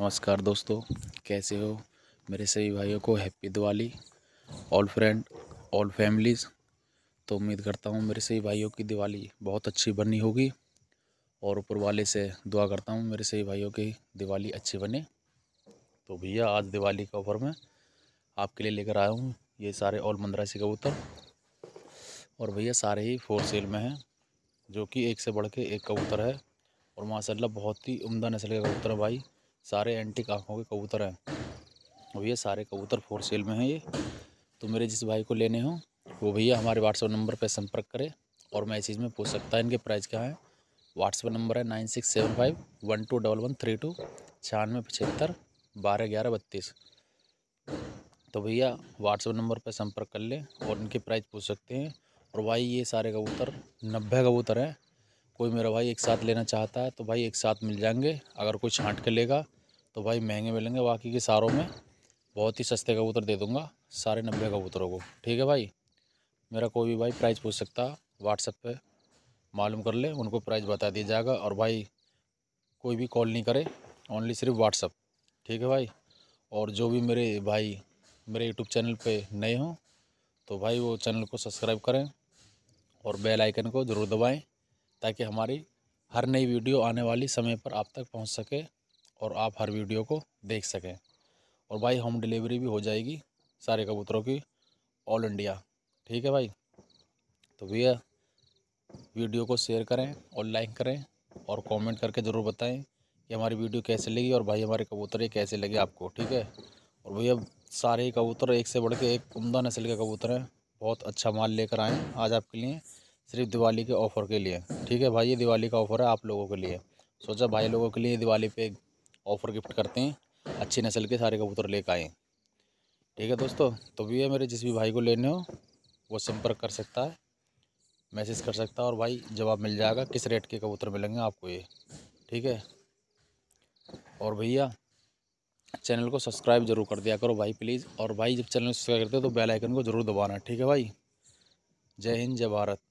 नमस्कार दोस्तों कैसे हो मेरे सभी भाइयों को happy Diwali all friend all families तो उम्मीद करता हूँ मेरे सभी भाइयों की दिवाली बहुत अच्छी बनी होगी और ऊपर वाले से दुआ करता हूँ मेरे सभी भाइयों की दिवाली अच्छी बने तो भैया आज दिवाली के ऑफर में आपके लिए लेकर आया हूँ ये सारे ऑल मंद्रासी कबूतर और भैया सारे ही फोर सेल में हैं जो कि एक से बढ़ के एक कबूतर है और माशाला बहुत ही उमदा नस्ल का कबूतर भाई सारे एंटी आँखों के कबूतर हैं और ये सारे कबूतर फोर सेल में हैं ये तो मेरे जिस भाई को लेने हों वो भैया हमारे व्हाट्सअप नंबर पर संपर्क करें और मैसेज में पूछ सकता है इनके प्राइस क्या है व्हाट्सअप नंबर है nine six seven five one two double one three two छियानवे पचहत्तर बारह ग्यारह बत्तीस तो भैया व्हाट्सअप नंबर पर संपर्क कर लें और इनके प्राइस पूछ सकते हैं और भाई ये सारे कबूतर नब्बे कबूतर हैं कोई मेरा भाई एक साथ लेना चाहता है तो भाई एक साथ मिल जाएंगे अगर कोई छाँट के लेगा तो भाई महंगे मिलेंगे बाकी के सारों में बहुत ही सस्ते कबूतर दे दूँगा सारे नब्बे कबूतरों को ठीक है भाई मेरा कोई भी भाई प्राइस पूछ सकता व्हाट्सएप पर मालूम कर ले उनको प्राइस बता दिया जाएगा और भाई कोई भी कॉल नहीं करे ओनली सिर्फ व्हाट्सअप ठीक है भाई और जो भी मेरे भाई मेरे यूट्यूब चैनल पे नए हों तो भाई वो चैनल को सब्सक्राइब करें और बेल आइकन को ज़रूर दबाएं ताकि हमारी हर नई वीडियो आने वाली समय पर आप तक पहुंच सके और आप हर वीडियो को देख सकें और भाई होम डिलीवरी भी हो जाएगी सारे कबूतरों की ऑल इंडिया ठीक है भाई तो भैया वीडियो को शेयर करें और लाइक करें और कमेंट करके ज़रूर बताएं कि हमारी वीडियो कैसे लगी और भाई हमारे कबूतर ये कैसे लगे आपको ठीक है और भैया सारे ही कबूतर एक से बढ़ के एक उमदा नस्ल के कबूतर हैं बहुत अच्छा माल लेकर आएँ आज आपके लिए सिर्फ दिवाली के ऑफ़र के लिए ठीक है भाई ये दिवाली का ऑफ़र है आप लोगों के लिए सोचा भाई लोगों के लिए दिवाली पे ऑफ़र गिफ्ट करते हैं अच्छी नस्ल के सारे कबूतर ले कर ठीक है दोस्तों तो भी है मेरे जिस भी भाई को लेने हो वो संपर्क कर सकता है मैसेज कर सकता है और भाई जवाब मिल जाएगा किस रेट के कबूतर मिलेंगे आपको ये ठीक है और भैया चैनल को सब्सक्राइब जरूर कर दिया करो भाई प्लीज़ और भाई जब चैनल सब्सक्राइब करते हो तो बेल आइकन को ज़रूर दबाना ठीक है भाई जय हिंद जय भारत